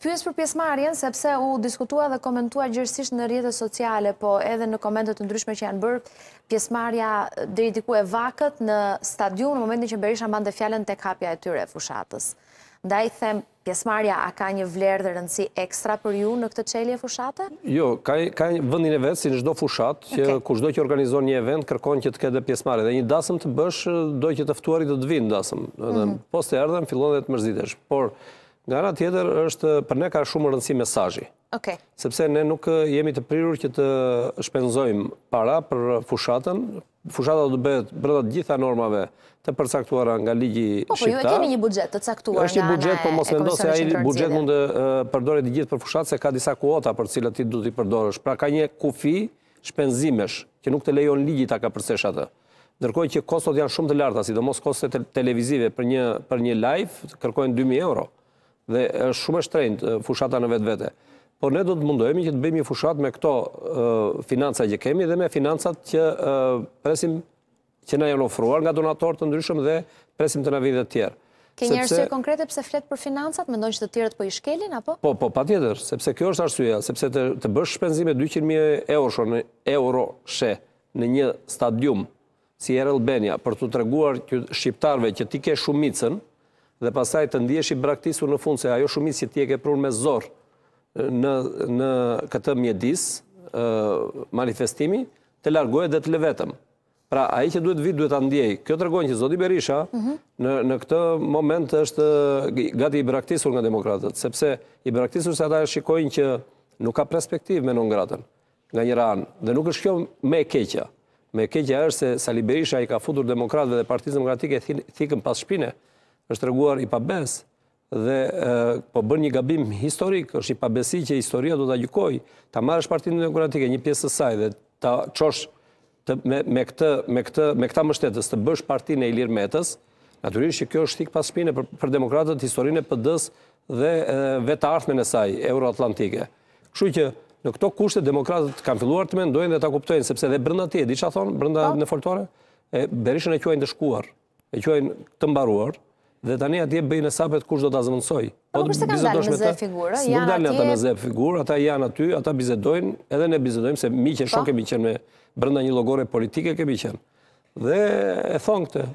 Pyes për pjesmarjen, sepse u diskutua dhe komentua gjërësisht në rjetët sociale, po edhe në komendet të ndryshme që janë bërë, pjesmarja dhe i diku e vakët në stadion në momentin që Berisha mbande fjallën të kapja e tyre fushatës. Nda i them, pjesmarja a ka një vlerë dhe rëndësi ekstra për ju në këtë qelje fushate? Jo, ka një vëndin e vetë si në shdo fushat, që kushdo që organizon një event, kërkon që të këtë dhe pjesmarja. Dhe një dasëm të bësh, doj që të ftuarit të dvinë dasëm. Po së të erdhen, fillon dhe të mërzitesh. Por, Nga rra tjetër është për ne ka shumë rëndësi mesajji. Okay. Sepse ne nuk jemi të prirur që të shpenzojmë para për fushatën. Fushatët do të bëhet brëdat gjitha normave të përcaktuara nga ligji shqiptar. Po, po, ju e kemi një budget të caktuar është nga e komisionë shqiptar. Është një budget, po mos mendo se aji budget mund të përdore të gjithë për fushatë, se ka disa kuota për cilët ti du t'i përdorësh. Pra ka një kufi shpenzimesh, që nuk të lejon ligji ta ka përsesh atë. Ndërkoj që kostot janë shumë të larta, sidomos kostet televizive për një, për një live kërkojnë 2000 euro dhe është shumë e shtrejnë fushata në vetë vete. Por ne do të mundohemi që të bëjmë një fushat me këto financa që kemi dhe me financat që presim që na jenë ofruar nga donatorë të ndryshëm dhe presim të në vidhe tjerë. Ke një arsye konkrete pse fletë për financat, mendon që të tjerët po i shkelin, apo? Po, po, pa tjetër, sepse kjo është arsyeja, sepse të bësh shpenzime 200.000 euro shë në një stadium si Erel Benja për të treguar që shqiptarve që ti ke shumicën, dhe pasaj të ndjesh i braktisur në fund, se ajo shumit që tje ke prur me zorë në, në këtë mjedis, manifestimi, të largohet dhe të levetëm. Pra, aji që duhet vit, duhet të ndjej. Kjo të rëgonë që Zodi Berisha, mhm. në, në këtë moment është gati i braktisur nga demokratët, sepse i braktisur se ata e shikojnë që nuk ka perspektiv me nëngratën nga një ranë, dhe nuk është kjo me keqja. Me keqja është se Sali Berisha i ka futur demokratëve dhe partizë demokratike thikën pas shpine, është reguar i pabes, dhe po bërë një gabim historik, është i pabesi që historia do të gjukoj, ta marrë partinë në demokratike, një pjesë të saj, dhe ta qosh me këta mështetës, të bësh partinë e i lirë metës, naturisht që kjo është tik pas shpine për demokratët, historinë e pëdës dhe vetë artme në saj, euroatlantike. Këshu që në këto kushte demokratët kanë filluar të mendojnë dhe ta kuptojnë, sepse dhe brënda tje, di që a thonë, brënda po. në foltore, berishën e qojnë dëshkuar, e quajnë të mbaruar, dhe tani atje bëjnë e sapet kush do të azmënsoj. Po, po përse kanë dalë me zë figurë? Së nuk dalë në ata me zë figurë, ata janë aty, ata bizedojnë, edhe ne bizedojnë, se mi që po. shokë kemi qenë me brënda një logore politike kemi qenë. Dhe e thonë këte.